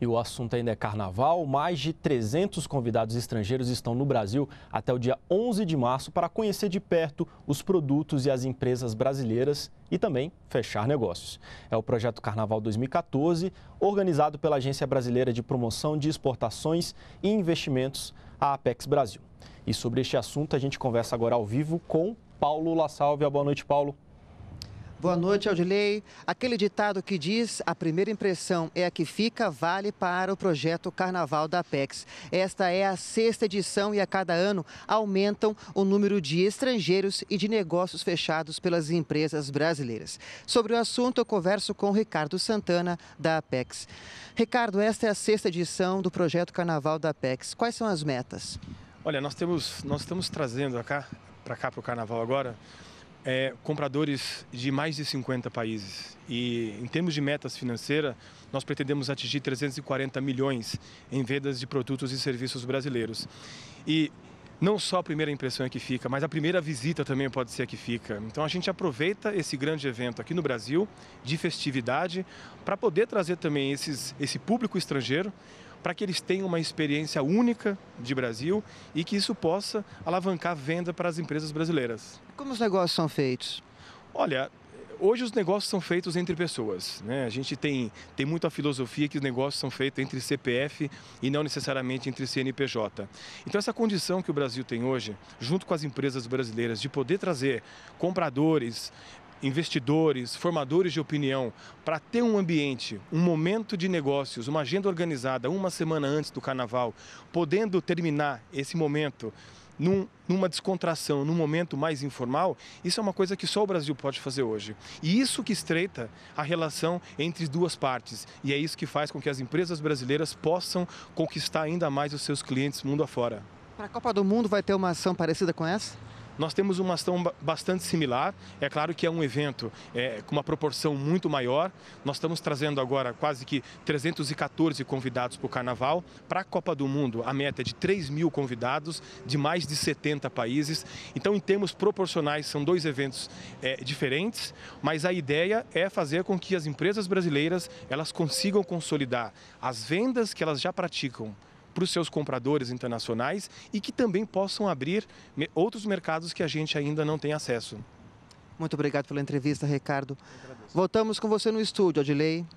E o assunto ainda é carnaval. Mais de 300 convidados estrangeiros estão no Brasil até o dia 11 de março para conhecer de perto os produtos e as empresas brasileiras e também fechar negócios. É o projeto Carnaval 2014, organizado pela Agência Brasileira de Promoção de Exportações e Investimentos, a Apex Brasil. E sobre este assunto a gente conversa agora ao vivo com Paulo La Salve. Boa noite, Paulo. Boa noite, Aldilei. Aquele ditado que diz a primeira impressão é a que fica vale para o projeto Carnaval da Apex. Esta é a sexta edição e a cada ano aumentam o número de estrangeiros e de negócios fechados pelas empresas brasileiras. Sobre o assunto, eu converso com Ricardo Santana, da Apex. Ricardo, esta é a sexta edição do projeto Carnaval da Apex. Quais são as metas? Olha, nós, temos, nós estamos trazendo para cá, para o Carnaval agora, é, compradores de mais de 50 países. E em termos de metas financeiras, nós pretendemos atingir 340 milhões em vendas de produtos e serviços brasileiros. E não só a primeira impressão é que fica, mas a primeira visita também pode ser que fica. Então a gente aproveita esse grande evento aqui no Brasil, de festividade, para poder trazer também esses, esse público estrangeiro para que eles tenham uma experiência única de Brasil e que isso possa alavancar venda para as empresas brasileiras. Como os negócios são feitos? Olha, hoje os negócios são feitos entre pessoas. Né? A gente tem, tem muito a filosofia que os negócios são feitos entre CPF e não necessariamente entre CNPJ. Então, essa condição que o Brasil tem hoje, junto com as empresas brasileiras, de poder trazer compradores, investidores, formadores de opinião, para ter um ambiente, um momento de negócios, uma agenda organizada uma semana antes do carnaval, podendo terminar esse momento num, numa descontração, num momento mais informal, isso é uma coisa que só o Brasil pode fazer hoje. E isso que estreita a relação entre duas partes. E é isso que faz com que as empresas brasileiras possam conquistar ainda mais os seus clientes mundo afora. Para a Copa do Mundo vai ter uma ação parecida com essa? Nós temos uma ação bastante similar, é claro que é um evento é, com uma proporção muito maior. Nós estamos trazendo agora quase que 314 convidados para o Carnaval. Para a Copa do Mundo, a meta é de 3 mil convidados de mais de 70 países. Então, em termos proporcionais, são dois eventos é, diferentes, mas a ideia é fazer com que as empresas brasileiras elas consigam consolidar as vendas que elas já praticam para os seus compradores internacionais e que também possam abrir outros mercados que a gente ainda não tem acesso. Muito obrigado pela entrevista, Ricardo. Voltamos com você no estúdio, Adilei.